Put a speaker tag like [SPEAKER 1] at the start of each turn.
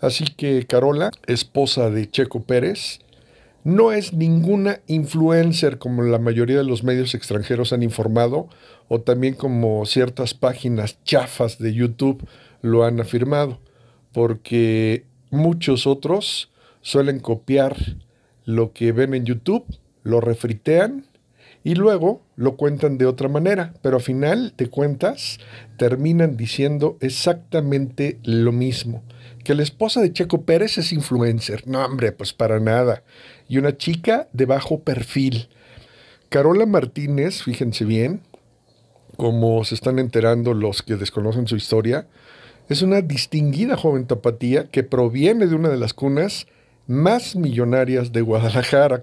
[SPEAKER 1] Así que Carola, esposa de Checo Pérez, no es ninguna influencer como la mayoría de los medios extranjeros han informado o también como ciertas páginas chafas de YouTube lo han afirmado, porque muchos otros suelen copiar lo que ven en YouTube, lo refritean y luego lo cuentan de otra manera, pero al final de cuentas terminan diciendo exactamente lo mismo. Que la esposa de Checo Pérez es influencer. No, hombre, pues para nada. Y una chica de bajo perfil. Carola Martínez, fíjense bien, como se están enterando los que desconocen su historia, es una distinguida joven tapatía que proviene de una de las cunas más millonarias de Guadalajara.